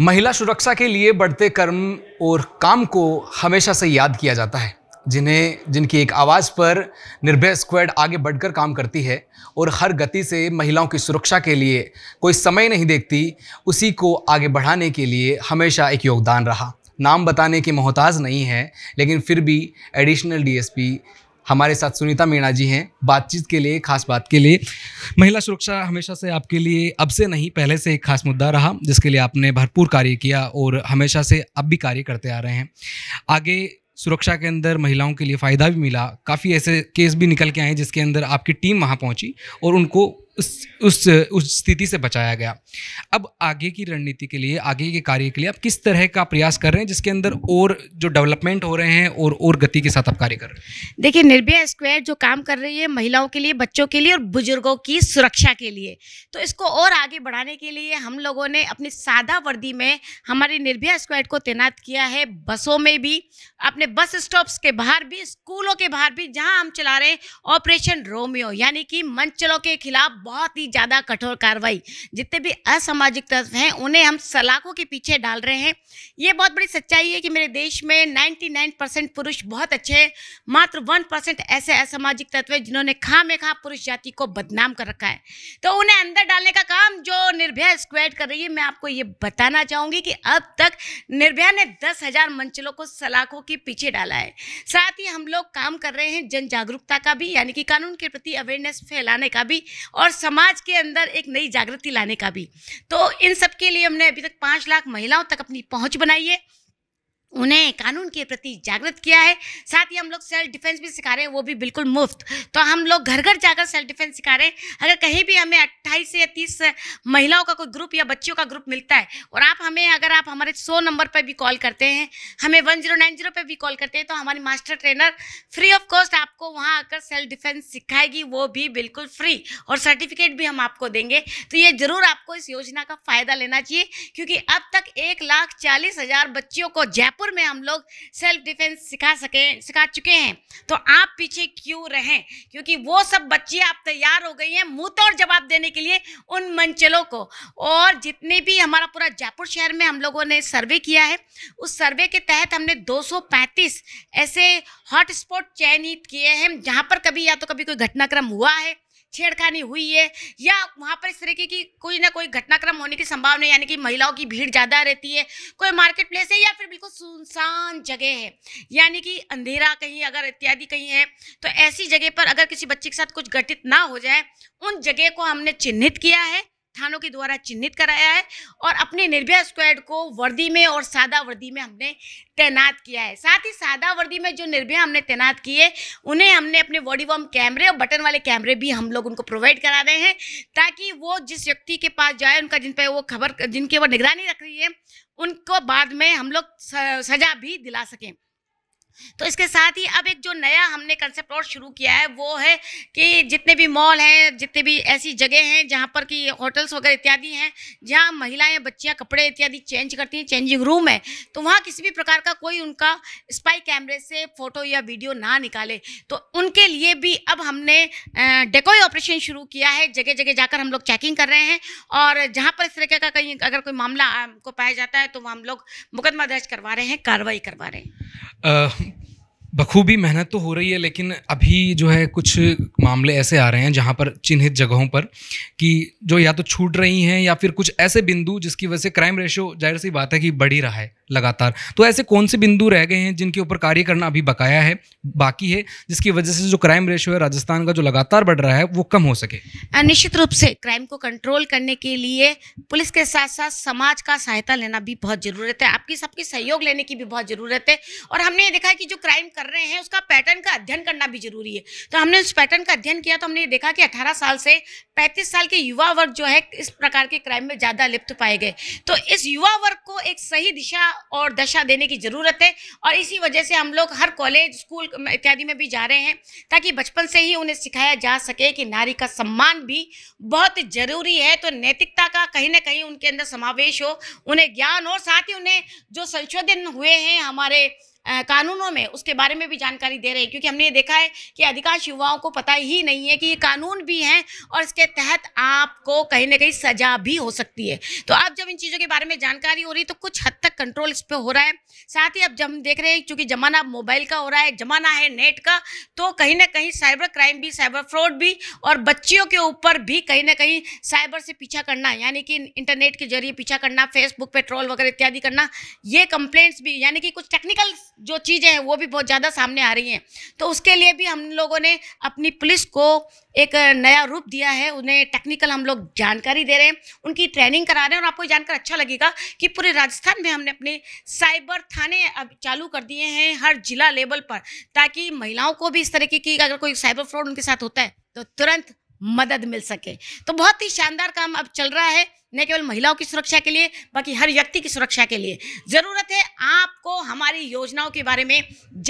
महिला सुरक्षा के लिए बढ़ते कर्म और काम को हमेशा से याद किया जाता है जिन्हें जिनकी एक आवाज़ पर निर्भय स्क्वाड आगे बढ़कर काम करती है और हर गति से महिलाओं की सुरक्षा के लिए कोई समय नहीं देखती उसी को आगे बढ़ाने के लिए हमेशा एक योगदान रहा नाम बताने के मोहताज नहीं है लेकिन फिर भी एडिशनल डीएसपी हमारे साथ सुनीता मीणा जी हैं बातचीत के लिए खास बात के लिए महिला सुरक्षा हमेशा से आपके लिए अब से नहीं पहले से एक खास मुद्दा रहा जिसके लिए आपने भरपूर कार्य किया और हमेशा से अब भी कार्य करते आ रहे हैं आगे सुरक्षा के अंदर महिलाओं के लिए फ़ायदा भी मिला काफ़ी ऐसे केस भी निकल के आए जिसके अंदर आपकी टीम वहाँ पहुँची और उनको उस उस उस स्थिति से बचाया गया अब आगे की रणनीति के लिए आगे के कार्य के लिए आप किस तरह का प्रयास कर रहे हैं जिसके अंदर और जो डेवलपमेंट हो रहे हैं और और गति के साथ आप कार्य कर रहे हैं देखिए निर्भया स्क्वायर जो काम कर रही है महिलाओं के लिए बच्चों के लिए और बुजुर्गों की सुरक्षा के लिए तो इसको और आगे बढ़ाने के लिए हम लोगों ने अपनी सादा वर्दी में हमारी निर्भया स्क्वायर को तैनात किया है बसों में भी अपने बस स्टॉप्स के बाहर भी स्कूलों के बाहर भी जहाँ हम चला रहे हैं ऑपरेशन रोमियो यानी कि मंचलों के खिलाफ बहुत ही ज़्यादा कठोर कार्रवाई जितने भी असामाजिक तत्व हैं उन्हें हम सलाखों के पीछे डाल रहे हैं ये बहुत बड़ी सच्चाई है कि मेरे देश में 99 परसेंट पुरुष बहुत अच्छे हैं मात्र 1 परसेंट ऐसे असामाजिक तत्व हैं जिन्होंने खा में खा पुरुष जाति को बदनाम कर रखा है तो उन्हें अंदर डालने का काम जो निर्भया स्क्वेड कर रही है मैं आपको ये बताना चाहूँगी कि अब तक निर्भया ने दस हज़ार मंचलों को सलाखों के पीछे डाला है साथ ही हम लोग काम कर रहे हैं जन जागरूकता का भी यानी कि कानून के प्रति अवेयरनेस फैलाने का भी और समाज के अंदर एक नई जागृति लाने का भी तो इन सब के लिए हमने अभी तक पाँच लाख महिलाओं तक अपनी पहुँच बनाई है उन्हें कानून के प्रति जागृत किया है साथ ही हम लोग सेल्फ डिफेंस भी सिखा रहे हैं वो भी बिल्कुल मुफ्त तो हम लोग घर घर जाकर सेल्फ डिफेंस सिखा रहे हैं अगर कहीं भी हमें 28 से या 30 महिलाओं का कोई ग्रुप या बच्चियों का ग्रुप मिलता है और आप हमें अगर आप हमारे सो नंबर पर भी कॉल करते हैं हमें वन जीरो नाइन जीरो पर भी कॉल करते हैं तो हमारी master trainer free of cost आपको वहाँ आकर सेल्फ डिफेंस सिखाएगी वो भी बिल्कुल फ्री और सर्टिफिकेट भी हम आपको देंगे तो ये ज़रूर आपको इस योजना का फ़ायदा लेना चाहिए क्योंकि अब तक एक लाख चालीस हज़ार बच्चियों को जयपुर रायपुर में हम लोग सेल्फ डिफेंस सिखा सके सिखा चुके हैं तो आप पीछे क्यों रहें क्योंकि वो सब बच्चियाँ आप तैयार हो गई हैं मुँह तोड़ जवाब देने के लिए उन मंचलों को और जितने भी हमारा पूरा जयपुर शहर में हम लोगों ने सर्वे किया है उस सर्वे के तहत हमने दो ऐसे हॉटस्पॉट चयनित किए हैं जहाँ पर कभी या तो कभी कोई घटनाक्रम हुआ है छेड़खानी हुई है या वहाँ पर इस तरीके की कोई ना कोई घटनाक्रम होने की संभावना यानी कि महिलाओं की भीड़ ज़्यादा रहती है कोई मार्केट प्लेस है या फिर बिल्कुल सुनसान जगह है यानी कि अंधेरा कहीं अगर इत्यादि कहीं है तो ऐसी जगह पर अगर किसी बच्चे के साथ कुछ घटित ना हो जाए उन जगह को हमने चिन्हित किया है थानों के द्वारा चिन्हित कराया है और अपने निर्भया स्क्वाड को वर्दी में और सादा वर्दी में हमने तैनात किया है साथ ही सादा वर्दी में जो निर्भया हमने तैनात किए उन्हें हमने अपने बॉडी वॉर्म कैमरे और बटन वाले कैमरे भी हम लोग उनको प्रोवाइड करा रहे हैं ताकि वो जिस व्यक्ति के पास जाए उनका जिन पर वो खबर जिनके वो निगरानी रख रही है उनको बाद में हम लोग सजा भी दिला सकें तो इसके साथ ही अब एक जो नया हमने कंसेप्ट और शुरू किया है वो है कि जितने भी मॉल हैं जितने भी ऐसी जगह हैं जहाँ पर कि होटल्स वगैरह इत्यादि हैं जहाँ महिलाएं बच्चियाँ कपड़े इत्यादि चेंज करती हैं चेंजिंग रूम है तो वहाँ किसी भी प्रकार का कोई उनका स्पाई कैमरे से फ़ोटो या वीडियो ना निकाले तो उनके लिए भी अब हमने डेकोई ऑपरेशन शुरू किया है जगह जगह जाकर हम लोग चेकिंग कर रहे हैं और जहाँ पर इस तरीके का कहीं अगर कोई मामला को पाया जाता है तो हम लोग मुकदमा दर्ज करवा रहे हैं कार्रवाई करवा रहे हैं बखूबी मेहनत तो हो रही है लेकिन अभी जो है कुछ मामले ऐसे आ रहे हैं जहाँ पर चिन्हित जगहों पर कि जो या तो छूट रही हैं या फिर कुछ ऐसे बिंदु जिसकी वजह से क्राइम रेशियो जाहिर सी बात है कि बढ़ ही रहा है लगातार तो ऐसे कौन से बिंदु रह गए हैं जिनके ऊपर कार्य करना अभी बकाया है बाकी है जिसकी वजह से जो क्राइम रेशियो है राजस्थान का जो लगातार बढ़ रहा है वो कम हो सके निश्चित रूप से क्राइम को कंट्रोल करने के लिए पुलिस के साथ साथ समाज का सहायता लेना भी बहुत ज़रूरत है आपकी सबकी सहयोग लेने की भी बहुत ज़रूरत है और हमने ये देखा है कि जो क्राइम कर रहे हैं उसका पैटर्न का अध्ययन करना भी जरूरी है तो हमने उस पैटर्न का अध्ययन किया तो हमने ये देखा कि 18 साल से 35 साल के युवा वर्ग जो है इस प्रकार के क्राइम में ज़्यादा लिप्त पाए गए तो इस युवा वर्ग को एक सही दिशा और दशा देने की ज़रूरत है और इसी वजह से हम लोग हर कॉलेज स्कूल इत्यादि में भी जा रहे हैं ताकि बचपन से ही उन्हें सिखाया जा सके कि नारी का सम्मान भी बहुत ज़रूरी है तो नैतिकता का कहीं ना कहीं उनके अंदर समावेश हो उन्हें ज्ञान और साथ ही उन्हें जो संशोधन हुए हैं हमारे कानूनों में उसके बारे में भी जानकारी दे रहे हैं क्योंकि हमने ये देखा है कि अधिकांश युवाओं को पता ही नहीं है कि ये कानून भी हैं और इसके तहत आपको कहीं ना कहीं सजा भी हो सकती है तो अब जब इन चीज़ों के बारे में जानकारी हो रही है तो कुछ हद तक कंट्रोल इस पर हो रहा है साथ ही अब जब हम देख रहे हैं क्योंकि ज़माना मोबाइल का हो रहा है ज़माना है नेट का तो कहीं ना कहीं साइबर क्राइम भी साइबर फ्रॉड भी और बच्चियों के ऊपर भी कहीं ना कहीं साइबर से पीछा करना यानी कि इंटरनेट के जरिए पीछा करना फेसबुक पे ट्रोल वगैरह इत्यादि करना ये कंप्लेंट्स भी यानी कि कुछ टेक्निकल जो चीज़ें हैं वो भी बहुत ज़्यादा सामने आ रही हैं तो उसके लिए भी हम लोगों ने अपनी पुलिस को एक नया रूप दिया है उन्हें टेक्निकल हम लोग जानकारी दे रहे हैं उनकी ट्रेनिंग करा रहे हैं और आपको जानकर अच्छा लगेगा कि पूरे राजस्थान में हमने अपने साइबर थाने अब चालू कर दिए हैं हर जिला लेवल पर ताकि महिलाओं को भी इस तरीके की अगर कोई साइबर फ्रॉड उनके साथ होता है तो तुरंत मदद मिल सके तो बहुत ही शानदार काम अब चल रहा है न केवल महिलाओं की सुरक्षा के लिए बल्कि हर व्यक्ति की सुरक्षा के लिए ज़रूरत है आपको हमारी योजनाओं के बारे में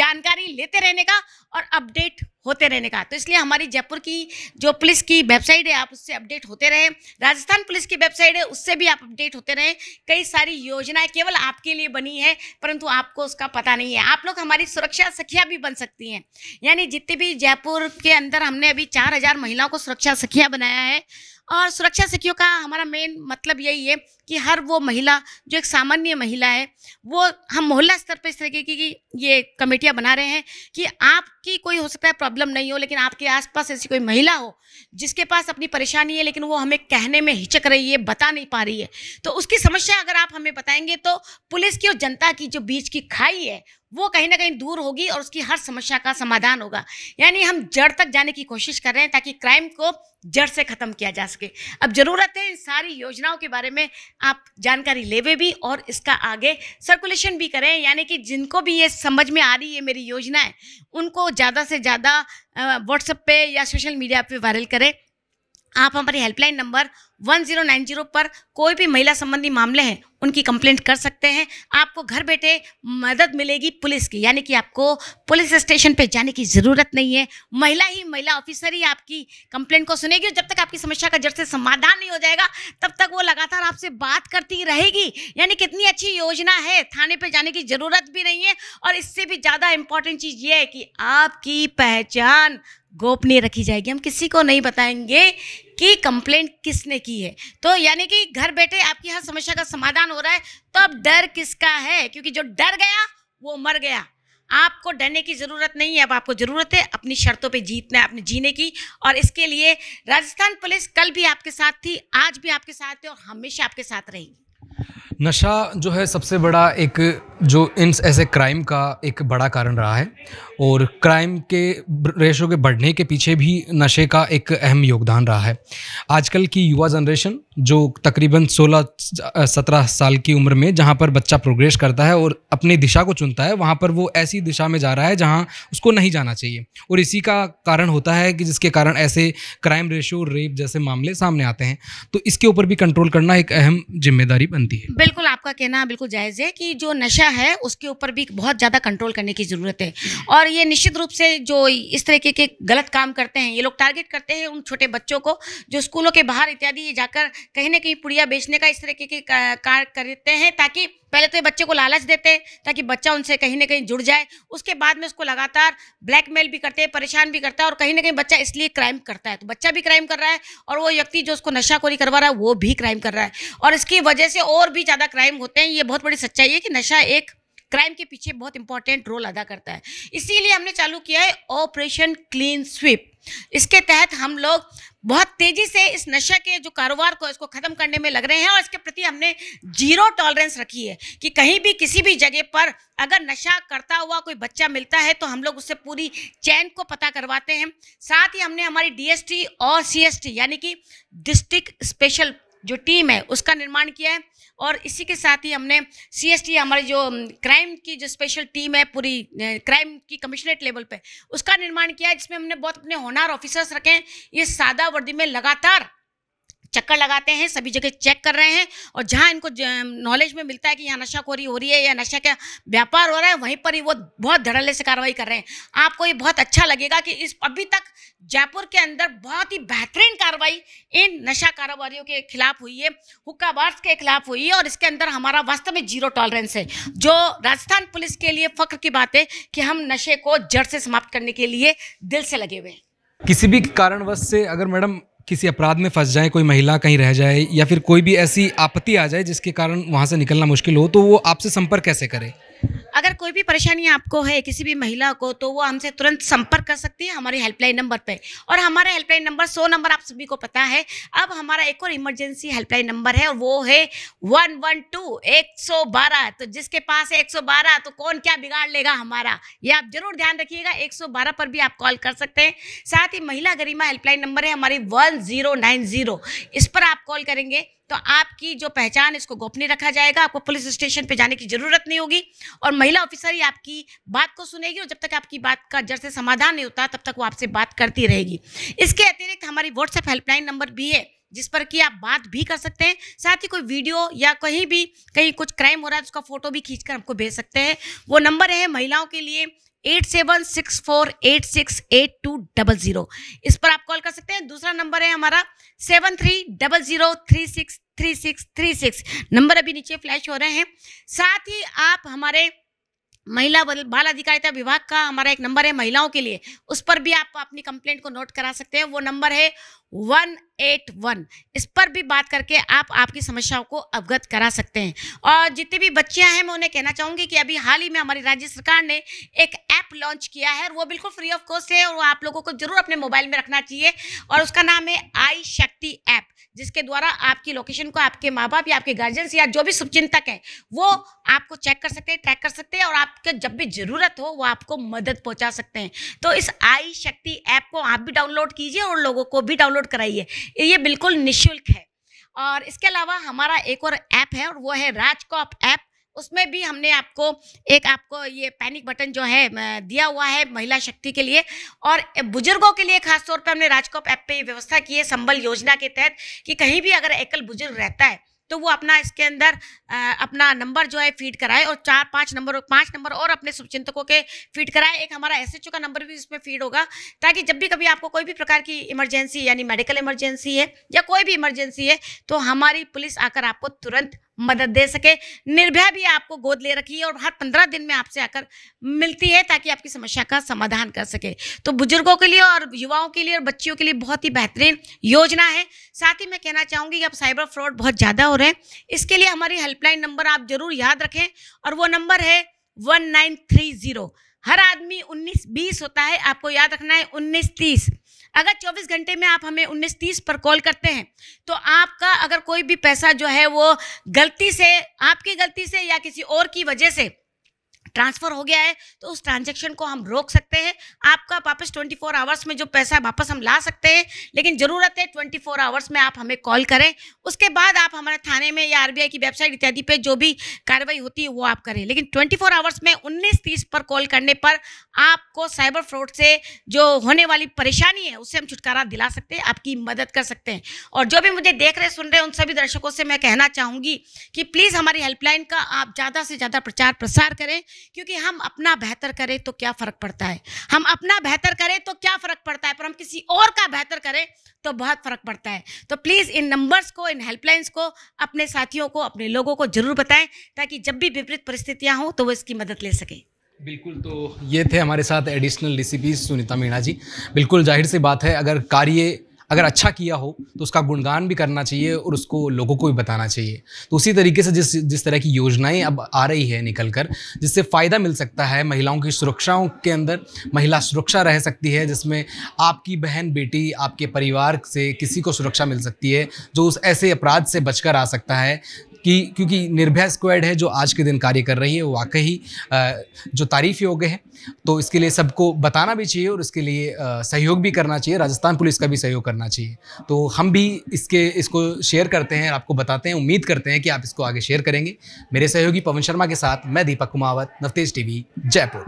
जानकारी लेते रहने का और अपडेट होते रहने का तो इसलिए हमारी जयपुर की जो पुलिस की वेबसाइट है आप उससे अपडेट होते रहें राजस्थान पुलिस की वेबसाइट है उससे भी आप अपडेट होते रहें कई सारी योजनाएं केवल आपके लिए बनी है परंतु आपको उसका पता नहीं है आप लोग हमारी सुरक्षा सखिया भी बन सकती हैं यानी जितने भी जयपुर के अंदर हमने अभी चार महिलाओं को सुरक्षा सखिया बनाया है और सुरक्षा सखियों का हमारा मेन मतलब यही है कि हर वो महिला जो एक सामान्य महिला है वो हम मोहल्ला स्तर पर इस तरीके की, कि ये कमेटियाँ बना रहे हैं कि आपकी कोई हो सकता है प्रॉब्लम नहीं हो लेकिन आपके आसपास ऐसी कोई महिला हो जिसके पास अपनी परेशानी है लेकिन वो हमें कहने में हिचक रही है बता नहीं पा रही है तो उसकी समस्या अगर आप हमें बताएंगे तो पुलिस की और जनता की जो बीच की खाई है वो कहीं ना कहीं दूर होगी और उसकी हर समस्या का समाधान होगा यानी हम जड़ तक जाने की कोशिश कर रहे हैं ताकि क्राइम को जड़ से ख़त्म किया जा सके अब ज़रूरत है इन सारी योजनाओं के बारे में आप जानकारी लेवे भी और इसका आगे सर्कुलेशन भी करें यानी कि जिनको भी ये समझ में आ रही है मेरी योजना है उनको ज़्यादा से ज़्यादा व्हाट्सएप पे या सोशल मीडिया पे वायरल करें आप हमारी हेल्पलाइन नंबर 1090 पर कोई भी महिला संबंधी मामले हैं उनकी कंप्लेंट कर सकते हैं आपको घर बैठे मदद मिलेगी पुलिस की यानी कि आपको पुलिस स्टेशन पे जाने की ज़रूरत नहीं है महिला ही महिला ऑफिसर ही आपकी कंप्लेंट को सुनेगी और जब तक आपकी समस्या का जड़ से समाधान नहीं हो जाएगा तब तक वो लगातार आपसे बात करती रहेगी यानी कितनी अच्छी योजना है थाने पर जाने की ज़रूरत भी नहीं है और इससे भी ज़्यादा इंपॉर्टेंट चीज़ ये है कि आपकी पहचान गोपनीय रखी जाएगी हम किसी को नहीं बताएंगे कि कंप्लेंट किसने की है तो यानी कि घर बैठे आपकी हर समस्या का समाधान हो रहा है तो अब डर किसका है क्योंकि जो डर गया वो मर गया आपको डरने की ज़रूरत नहीं है अब आपको ज़रूरत है अपनी शर्तों पे जीतना है अपने जीने की और इसके लिए राजस्थान पुलिस कल भी आपके साथ थी आज भी आपके साथ है और हमेशा आपके साथ रहेगी नशा जो है सबसे बड़ा एक जो इन ऐसे क्राइम का एक बड़ा कारण रहा है और क्राइम के रेशो के बढ़ने के पीछे भी नशे का एक अहम योगदान रहा है आजकल की युवा जनरेशन जो तकरीबन 16-17 साल की उम्र में जहाँ पर बच्चा प्रोग्रेस करता है और अपनी दिशा को चुनता है वहाँ पर वो ऐसी दिशा में जा रहा है जहाँ उसको नहीं जाना चाहिए और इसी का कारण होता है कि जिसके कारण ऐसे क्राइम रेशो रेप जैसे मामले सामने आते हैं तो इसके ऊपर भी कंट्रोल करना एक अहम जिम्मेदारी बनती है बिल्कुल आपका कहना बिल्कुल जायज़ है कि जो नशा है उसके ऊपर भी बहुत ज़्यादा कंट्रोल करने की ज़रूरत है और ये निश्चित रूप से जो इस तरीके के गलत काम करते हैं ये लोग टारगेट करते हैं उन छोटे बच्चों को जो स्कूलों के बाहर इत्यादि जाकर कहीं ना कहीं पुड़िया बेचने का इस तरीके की कार्य करते हैं ताकि पहले तो ये बच्चे को लालच देते हैं ताकि बच्चा उनसे कहीं ना कहीं जुड़ जाए उसके बाद में उसको लगातार ब्लैकमेल भी करते हैं परेशान भी करता है और कहीं ना कहीं बच्चा इसलिए क्राइम करता है तो बच्चा भी क्राइम कर रहा है और वो व्यक्ति जो उसको नशाखोरी करवा रहा है वो भी क्राइम कर रहा है और इसकी वजह से और भी ज़्यादा क्राइम होते हैं ये बहुत बड़ी सच्चाई है कि नशा एक क्राइम के पीछे बहुत इंपॉर्टेंट रोल अदा करता है इसीलिए हमने चालू किया है ऑपरेशन क्लीन स्वीप इसके तहत हम लोग बहुत तेजी से इस नशे के जो कारोबार को इसको ख़त्म करने में लग रहे हैं और इसके प्रति हमने जीरो टॉलरेंस रखी है कि कहीं भी किसी भी जगह पर अगर नशा करता हुआ कोई बच्चा मिलता है तो हम लोग उससे पूरी चैन को पता करवाते हैं साथ ही हमने हमारी डीएसटी और सीएसटी यानी कि डिस्ट्रिक्ट स्पेशल जो टीम है उसका निर्माण किया है और इसी के साथ ही हमने सी एस टी हमारी जो क्राइम की जो स्पेशल टीम है पूरी क्राइम की कमिश्नरेट लेवल पे उसका निर्माण किया जिसमें हमने बहुत अपने होनार ऑफिसर्स रखे हैं ये सादा वर्दी में लगातार चक्कर लगाते हैं सभी जगह चेक कर रहे हैं और जहाँ इनको नॉलेज में मिलता है कि यहाँ नशाखोरी हो रही है या नशा का व्यापार हो रहा है वहीं पर ही वो बहुत धड़ल्ले से कार्रवाई कर रहे हैं आपको ये बहुत अच्छा लगेगा कि इस अभी तक जयपुर के अंदर बहुत ही बेहतरीन कार्रवाई इन नशा कारोबारियों के खिलाफ हुई है हुक्काबाज के खिलाफ हुई है और इसके अंदर हमारा वास्तव में जीरो टॉलरेंस है जो राजस्थान पुलिस के लिए फख्र की बात है कि हम नशे को जड़ से समाप्त करने के लिए दिल से लगे हुए हैं किसी भी कारणवश से अगर मैडम किसी अपराध में फंस जाए कोई महिला कहीं रह जाए या फिर कोई भी ऐसी आपत्ति आ जाए जिसके कारण वहाँ से निकलना मुश्किल हो तो वो आपसे संपर्क कैसे करे अगर कोई भी परेशानी आपको है किसी भी महिला को तो वो हमसे तुरंत संपर्क कर सकती है हमारे हेल्पलाइन नंबर पे और हमारा हेल्पलाइन नंबर सौ नंबर आप सभी को पता है अब हमारा एक और इमरजेंसी हेल्पलाइन नंबर है और वो है वन वन टू एक सौ बारह तो जिसके पास है एक सौ बारह तो कौन क्या बिगाड़ लेगा हमारा ये आप जरूर ध्यान रखिएगा एक सौ बारह पर भी आप कॉल कर सकते हैं साथ ही महिला गरिमा हेल्पलाइन नंबर है हमारी वन जीरो नाइन जीरो इस पर आप कॉल करेंगे तो आपकी जो पहचान इसको गोपनीय रखा जाएगा आपको पुलिस स्टेशन पे जाने की ज़रूरत नहीं होगी और महिला ऑफिसर ही आपकी बात को सुनेगी और जब तक आपकी बात का जड़ से समाधान नहीं होता तब तक वो आपसे बात करती रहेगी इसके अतिरिक्त हमारी व्हाट्सएप हेल्पलाइन नंबर भी है जिस पर कि आप बात भी कर सकते हैं साथ ही कोई वीडियो या कहीं भी कहीं कुछ क्राइम हो रहा है तो उसका फोटो भी खींचकर हमको भेज सकते हैं वो नंबर है महिलाओं के लिए eight seven six four eight six eight two double zero इस पर आप कॉल कर सकते हैं दूसरा नंबर है हमारा seven three double zero three six three six three six number अभी नीचे फ्लैश हो रहे हैं साथ ही आप हमारे महिला बाल अधिकारिता विभाग का हमारा एक नंबर है महिलाओं के लिए उस पर भी आप अपनी कंप्लेंट को नोट करा सकते हैं वो नंबर है वन एट वन इस पर भी बात करके आप आपकी समस्याओं को अवगत करा सकते हैं और जितनी भी बच्चियां हैं मैं उन्हें कहना चाहूँगी कि अभी हाल ही में हमारी राज्य सरकार ने एक ऐप लॉन्च किया है और वो बिल्कुल फ्री ऑफ कॉस्ट है और वो आप लोगों को जरूर अपने मोबाइल में रखना चाहिए और उसका नाम है आई शक्ति ऐप जिसके द्वारा आपकी लोकेशन को आपके माँ बाप या आपके गार्जियंस या जो भी शुभचिंतक है वो आपको चेक कर सकते हैं ट्रैक कर सकते हैं और आपके जब भी ज़रूरत हो वो आपको मदद पहुँचा सकते हैं तो इस आई शक्ति ऐप को आप भी डाउनलोड कीजिए और लोगों को भी डाउनलोड कराइए ये बिल्कुल निःशुल्क है और इसके अलावा हमारा एक और ऐप है और वो है राजकॉप ऐप उसमें भी हमने आपको एक आपको ये पैनिक बटन जो है दिया हुआ है महिला शक्ति के लिए और बुजुर्गों के लिए खासतौर पर हमने राजकोप ऐप पे व्यवस्था की है संबल योजना के तहत कि कहीं भी अगर एकल बुजुर्ग रहता है तो वो अपना इसके अंदर आ, अपना नंबर जो है फीड कराए और चार पाँच नंबर पाँच नंबर और अपने शुभचिंतकों के फीड कराए एक हमारा एस का नंबर भी इसमें फीड होगा ताकि जब भी कभी आपको कोई भी प्रकार की इमरजेंसी यानी मेडिकल इमरजेंसी है या कोई भी इमरजेंसी है तो हमारी पुलिस आकर आपको तुरंत मदद दे सके निर्भया भी आपको गोद ले रखी है और हर पंद्रह दिन में आपसे आकर मिलती है ताकि आपकी समस्या का समाधान कर सके तो बुजुर्गों के लिए और युवाओं के लिए और बच्चियों के लिए बहुत ही बेहतरीन योजना है साथ ही मैं कहना चाहूँगी कि अब साइबर फ्रॉड बहुत ज़्यादा हो रहे हैं इसके लिए हमारी हेल्पलाइन नंबर आप ज़रूर याद रखें और वो नंबर है वन नाइन थ्री ज़ीरो हर आदमी उन्नीस बीस होता है आपको याद रखना है उन्नीस तीस अगर 24 घंटे में आप हमें तीस पर कॉल करते हैं तो आपका अगर कोई भी पैसा जो है वो गलती से आपकी गलती से या किसी और की वजह से ट्रांसफ़र हो गया है तो उस ट्रांजेक्शन को हम रोक सकते हैं आपका वापस 24 आवर्स में जो पैसा वापस हम ला सकते हैं लेकिन ज़रूरत है 24 आवर्स में आप हमें कॉल करें उसके बाद आप हमारे थाने में या आरबीआई की वेबसाइट इत्यादि पर जो भी कार्रवाई होती है वो आप करें लेकिन ट्वेंटी आवर्स में उन्नीस तीस पर कॉल करने पर आपको साइबर फ्रॉड से जो होने वाली परेशानी है उससे हम छुटकारा दिला सकते हैं आपकी मदद कर सकते हैं और जो भी मुझे देख रहे सुन रहे उन सभी दर्शकों से मैं कहना चाहूँगी कि प्लीज़ हमारी हेल्पलाइन का आप ज़्यादा से ज़्यादा प्रचार प्रसार करें क्योंकि हम अपना बेहतर करें तो क्या फ़र्क पड़ता है हम अपना बेहतर करें तो क्या फ़र्क पड़ता है पर हम किसी और का बेहतर करें तो बहुत फ़र्क पड़ता है तो प्लीज़ इन नंबर्स को इन हेल्पलाइंस को अपने साथियों को अपने लोगों को ज़रूर बताएं ताकि जब भी विपरीत परिस्थितियां हों तो वो इसकी मदद ले सकें बिल्कुल तो ये थे हमारे साथ एडिशनल डीसीपी सुनीता मीणा जी बिल्कुल जाहिर सी बात है अगर कार्य अगर अच्छा किया हो तो उसका गुणगान भी करना चाहिए और उसको लोगों को भी बताना चाहिए तो उसी तरीके से जिस जिस तरह की योजनाएं अब आ रही है निकल कर जिससे फ़ायदा मिल सकता है महिलाओं की सुरक्षाओं के अंदर महिला सुरक्षा रह सकती है जिसमें आपकी बहन बेटी आपके परिवार से किसी को सुरक्षा मिल सकती है जो उस ऐसे अपराध से बचकर आ सकता है कि क्योंकि निर्भया स्क्वाड है जो आज के दिन कार्य कर रही है वाकई जो तारीफ़ योग्य है तो इसके लिए सबको बताना भी चाहिए और इसके लिए सहयोग भी करना चाहिए राजस्थान पुलिस का भी सहयोग करना चाहिए तो हम भी इसके इसको शेयर करते हैं आपको बताते हैं उम्मीद करते हैं कि आप इसको आगे शेयर करेंगे मेरे सहयोगी पवन शर्मा के साथ मैं दीपक कुमावत नवतेज टीवी जयपुर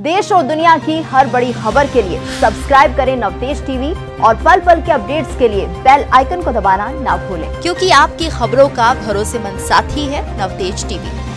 देश और दुनिया की हर बड़ी खबर के लिए सब्सक्राइब करें नवदेश टीवी और पल पल के अपडेट्स के लिए बेल आइकन को दबाना ना भूलें क्योंकि आपकी खबरों का भरोसेमंद साथी है नवतेज टीवी